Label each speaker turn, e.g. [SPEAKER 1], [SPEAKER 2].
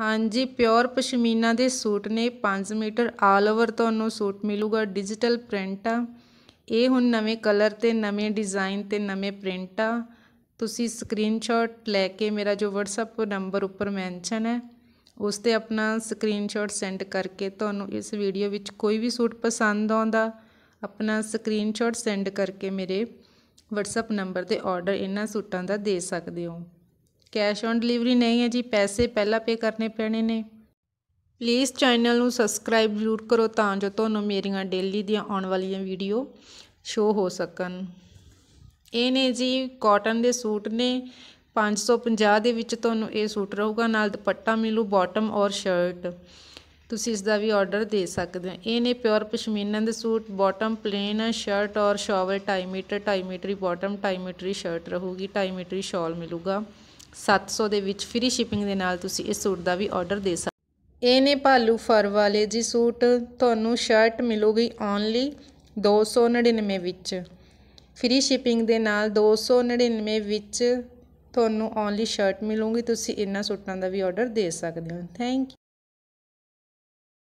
[SPEAKER 1] ਹਾਂਜੀ ਪਿਓਰ ਪਸ਼ਮੀਨਾ ਦੇ ਸੂਟ ਨੇ 5 ਮੀਟਰ ਆਲ ਓਵਰ ਤੁਹਾਨੂੰ ਸੂਟ ਮਿਲੂਗਾ ਡਿਜੀਟਲ ਪ੍ਰਿੰਟ ਆ ਇਹ ਹੁਣ ਨਵੇਂ ਕਲਰ ਤੇ ਨਵੇਂ ਡਿਜ਼ਾਈਨ ਤੇ ਨਵੇਂ ਪ੍ਰਿੰਟ ਆ ਤੁਸੀਂ ਸਕਰੀਨਸ਼ਾਟ ਲੈ ਕੇ ਮੇਰਾ ਜੋ WhatsApp ਨੰਬਰ ਉੱਪਰ ਮੈਂਸ਼ਨ ਹੈ ਉਸ ਤੇ ਆਪਣਾ ਸਕਰੀਨਸ਼ਾਟ ਸੈਂਡ ਕਰਕੇ ਤੁਹਾਨੂੰ ਇਸ ਵੀਡੀਓ ਵਿੱਚ ਕੋਈ ਵੀ ਸੂਟ ਪਸੰਦ ਆਉਂਦਾ ਆਪਣਾ ਸਕਰੀਨਸ਼ਾਟ ਸੈਂਡ ਕਰਕੇ ਮੇਰੇ WhatsApp ਨੰਬਰ ਤੇ ਆਰਡਰ ਇਹਨਾਂ ਸੂਟਾਂ ਦਾ ਦੇ ਸਕਦੇ ਹੋ ਕੈਸ਼ ਔਨ ਡਿਲੀਵਰੀ ਨਹੀਂ ਹੈ ਜੀ ਪੈਸੇ ਪਹਿਲਾਂ ਪੇ ਕਰਨੇ ਪੈਣੇ ਨੇ ਪਲੀਜ਼ ਚੈਨਲ ਨੂੰ ਸਬਸਕ੍ਰਾਈਬ ਜ਼ਰੂਰ ਕਰੋ ਤਾਂ ਜੋ ਤੁਹਾਨੂੰ ਮੇਰੀਆਂ ਡੇਲੀ ਦੀਆਂ ਆਉਣ ਵਾਲੀਆਂ ਵੀਡੀਓ ਸ਼ੋ ਹੋ ਸਕਣ ਇਹ ਨੇ ਜੀ ਕਾਟਨ ਦੇ ਸੂਟ ਨੇ 550 ਦੇ ਵਿੱਚ ਤੁਹਾਨੂੰ ਇਹ ਸੂਟ ਰਹੂਗਾ ਨਾਲ ਦੁਪੱਟਾ ਮਿਲੂ ਬਾਟਮ ਔਰ ਸ਼ਰਟ ਤੁਸੀਂ ਇਸ ਦਾ ਵੀ ਆਰਡਰ ਦੇ ਸਕਦੇ ਹੋ ਇਹ ਨੇ ਪਿਓਰ ਪਸ਼ਮੀਨਾ ਦੇ ਸੂਟ ਬਾਟਮ ਪਲੇਨ ਸ਼ਰਟ ਔਰ ਸ਼ਾਵਲ ਟਾਈਮੀਟਰ ਮੀਟਰ ਬਾਟਮ ਟਾਈਮੀਟਰੀ ਸ਼ਰਟ ਰਹੂਗੀ ਟਾਈਮੀਟਰੀ ਸ਼ਾਲ ਮਿਲੂਗਾ 700 ਦੇ ਵਿੱਚ ਫ੍ਰੀ ਸ਼ਿਪਿੰਗ ਦੇ ਨਾਲ ਤੁਸੀਂ ਇਸ ਸੂਟ ਦਾ ਵੀ ਆਰਡਰ ਦੇ ਸਕਦੇ ਇਹ ਨੇ ਭਾਲੂ ਫਰ ਵਾਲੇ ਜੀ ਸੂਟ ਤੁਹਾਨੂੰ ਸ਼ਰਟ ਮਿਲੂਗੀ ਓਨਲੀ 299 ਵਿੱਚ ਫ੍ਰੀ ਸ਼ਿਪਿੰਗ ਦੇ ਨਾਲ 299 ਵਿੱਚ ਤੁਹਾਨੂੰ ਓਨਲੀ ਸ਼ਰਟ ਮਿਲੂਗੀ ਤੁਸੀਂ ਇਹਨਾਂ ਸੂਟਾਂ ਦਾ ਵੀ ਆਰਡਰ ਦੇ ਸਕਦੇ ਹੋ ਥੈਂਕ ਯੂ